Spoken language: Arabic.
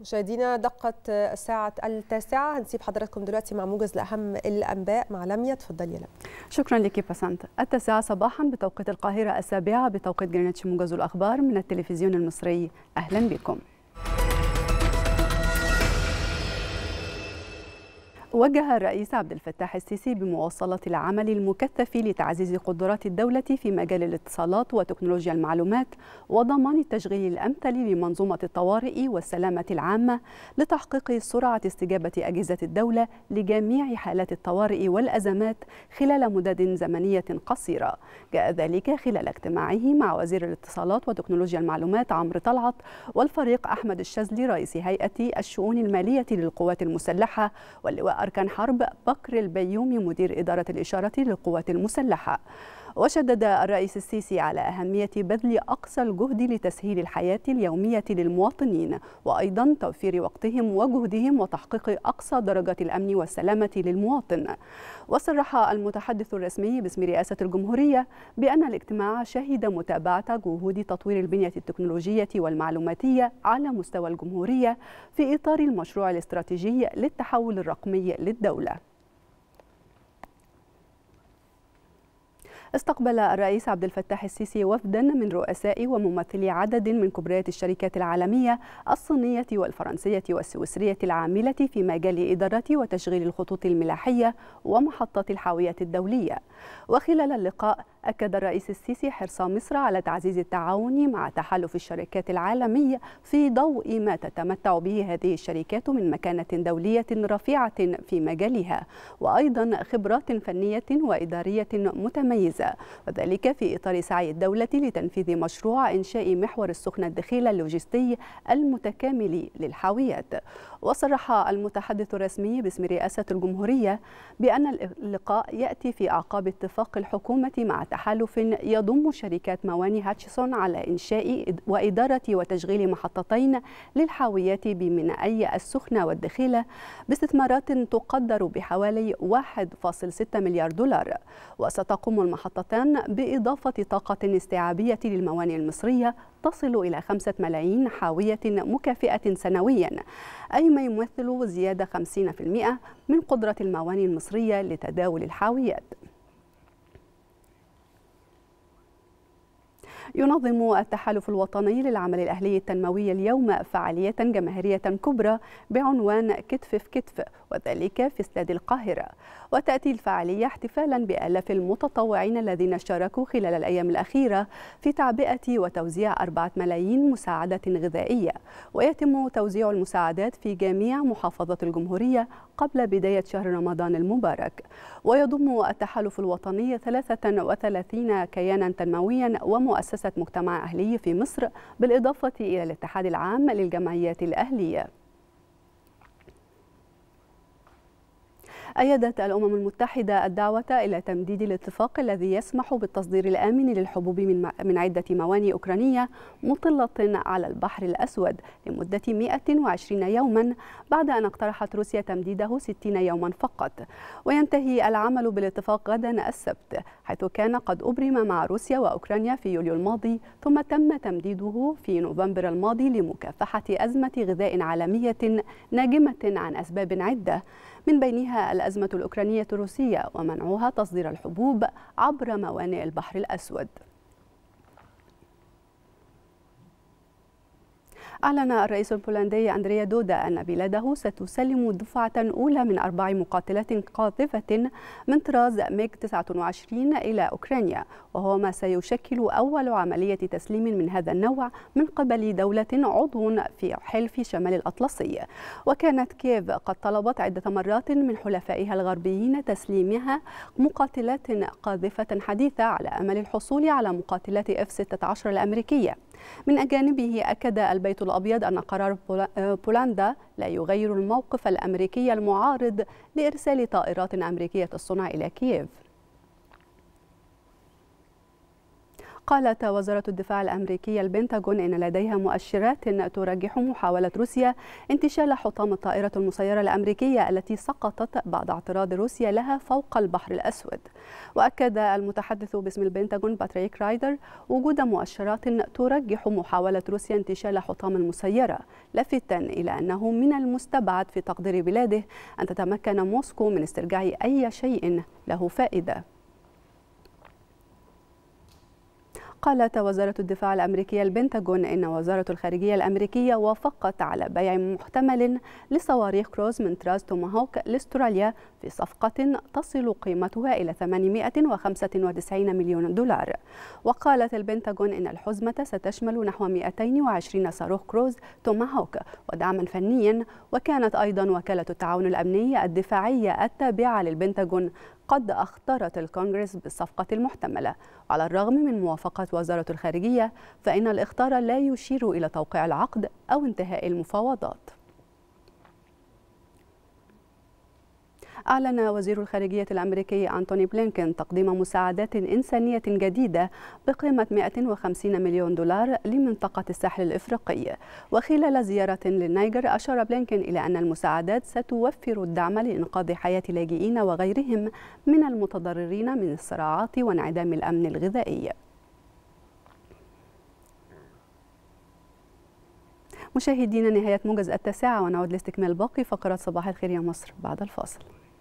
مشاهدينا دقت الساعة التاسعة هنسيب حضراتكم دلوقتي مع موجز لأهم الأنباء مع لميا تفضلي لميا شكرا لك بسنت التاسعة صباحا بتوقيت القاهرة السابعة بتوقيت جرينتش موجز الأخبار من التلفزيون المصري أهلا بكم وجه الرئيس عبد الفتاح السيسي بمواصلة العمل المكثف لتعزيز قدرات الدولة في مجال الاتصالات وتكنولوجيا المعلومات وضمان التشغيل الأمثل لمنظومة الطوارئ والسلامة العامة لتحقيق سرعة استجابة أجهزة الدولة لجميع حالات الطوارئ والأزمات خلال مدد زمنية قصيرة جاء ذلك خلال اجتماعه مع وزير الاتصالات وتكنولوجيا المعلومات عمرو طلعت والفريق أحمد الشاذلي رئيس هيئة الشؤون المالية للقوات المسلحة واللواء أركان حرب بكر البيومي مدير إدارة الإشارة للقوات المسلحة وشدد الرئيس السيسي على أهمية بذل أقصى الجهد لتسهيل الحياة اليومية للمواطنين وأيضا توفير وقتهم وجهدهم وتحقيق أقصى درجة الأمن والسلامة للمواطن وصرح المتحدث الرسمي باسم رئاسة الجمهورية بأن الاجتماع شهد متابعة جهود تطوير البنية التكنولوجية والمعلوماتية على مستوى الجمهورية في إطار المشروع الاستراتيجي للتحول الرقمي للدولة استقبل الرئيس عبد الفتاح السيسي وفدا من رؤساء وممثلي عدد من كبريات الشركات العالمية الصينية والفرنسية والسويسرية العاملة في مجال إدارة وتشغيل الخطوط الملاحية ومحطات الحاوية الدولية وخلال اللقاء أكد الرئيس السيسي حرص مصر على تعزيز التعاون مع تحالف الشركات العالمي في ضوء ما تتمتع به هذه الشركات من مكانة دولية رفيعة في مجالها وأيضا خبرات فنية وإدارية متميزة وذلك في إطار سعي الدولة لتنفيذ مشروع إنشاء محور السخنة الدخيلة اللوجستي المتكامل للحاويات وصرح المتحدث الرسمي باسم رئاسة الجمهورية بأن اللقاء يأتي في أعقاب اتفاق الحكومة مع تحالف يضم شركات مواني هاتشسون على إنشاء وإدارة وتشغيل محطتين للحاويات بميناء السخنة والدخيلة باستثمارات تقدر بحوالي 1.6 مليار دولار وستقوم المحطتان بإضافة طاقة استيعابية للموانئ المصرية تصل إلى 5 ملايين حاوية مكافئة سنويا أي ما يمثل زيادة 50% من قدرة الموانئ المصرية لتداول الحاويات ينظم التحالف الوطني للعمل الأهلي التنموي اليوم فعالية جماهيرية كبرى بعنوان كتف في كتف وذلك في استاد القاهرة وتأتي الفعالية احتفالا بآلاف المتطوعين الذين شاركوا خلال الأيام الأخيرة في تعبئة وتوزيع 4 ملايين مساعدة غذائية ويتم توزيع المساعدات في جميع محافظات الجمهورية قبل بداية شهر رمضان المبارك ويضم التحالف الوطني 33 كيانا تنمويا ومؤسسة مؤسسة مجتمع أهلي في مصر بالإضافة إلى الاتحاد العام للجمعيات الأهلية أيدت الأمم المتحدة الدعوة إلى تمديد الاتفاق الذي يسمح بالتصدير الآمن للحبوب من, من عدة موانئ أوكرانية مطلة على البحر الأسود لمدة 120 يوما بعد أن اقترحت روسيا تمديده 60 يوما فقط وينتهي العمل بالاتفاق غدا السبت حيث كان قد أبرم مع روسيا وأوكرانيا في يوليو الماضي ثم تم تمديده في نوفمبر الماضي لمكافحة أزمة غذاء عالمية ناجمة عن أسباب عدة من بينها الأزمة الأوكرانية الروسية ومنعها تصدير الحبوب عبر موانئ البحر الأسود أعلن الرئيس البولندي أندريا دودا أن بلاده ستسلم دفعة أولى من أربع مقاتلات قاذفة من طراز ميك 29 إلى أوكرانيا وهو ما سيشكل أول عملية تسليم من هذا النوع من قبل دولة عضو في حلف شمال الأطلسي وكانت كييف قد طلبت عدة مرات من حلفائها الغربيين تسليمها مقاتلات قاذفة حديثة على أمل الحصول على مقاتلات F-16 الأمريكية من أجانبه أكد البيت الأبيض أن قرار آه، بولندا لا يغير الموقف الأمريكي المعارض لإرسال طائرات أمريكية الصنع إلى كييف قالت وزارة الدفاع الأمريكية البنتاغون إن لديها مؤشرات ترجح محاولة روسيا انتشال حطام الطائرة المسيرة الأمريكية التي سقطت بعد اعتراض روسيا لها فوق البحر الأسود وأكد المتحدث باسم البنتاغون باتريك رايدر وجود مؤشرات ترجح محاولة روسيا انتشال حطام المسيرة لافتا إلى أنه من المستبعد في تقدير بلاده أن تتمكن موسكو من استرجاع أي شيء له فائدة قالت وزارة الدفاع الأمريكية البنتاغون إن وزارة الخارجية الأمريكية وافقت على بيع محتمل لصواريخ كروز من تراز توماهوك لاستراليا في صفقة تصل قيمتها إلى 895 مليون دولار وقالت البنتاغون إن الحزمة ستشمل نحو 220 صاروخ كروز توماهوك ودعما فنيا وكانت أيضا وكالة التعاون الأمني الدفاعية التابعة للبنتاغون قد أخطرت الكونغرس بالصفقة المحتملة على الرغم من موافقة وزارة الخارجية فإن الإخطار لا يشير إلى توقيع العقد أو انتهاء المفاوضات أعلن وزير الخارجية الأمريكي أنتوني بلينكن تقديم مساعدات إنسانية جديدة بقيمة 150 مليون دولار لمنطقة الساحل الإفريقي وخلال زيارة للنيجر أشار بلينكن إلى أن المساعدات ستوفر الدعم لإنقاذ حياة لاجئين وغيرهم من المتضررين من الصراعات وانعدام الأمن الغذائي مشاهدينا نهاية موجز التاسعة ونعود لاستكمال باقي فقرات صباح الخير يا مصر بعد الفاصل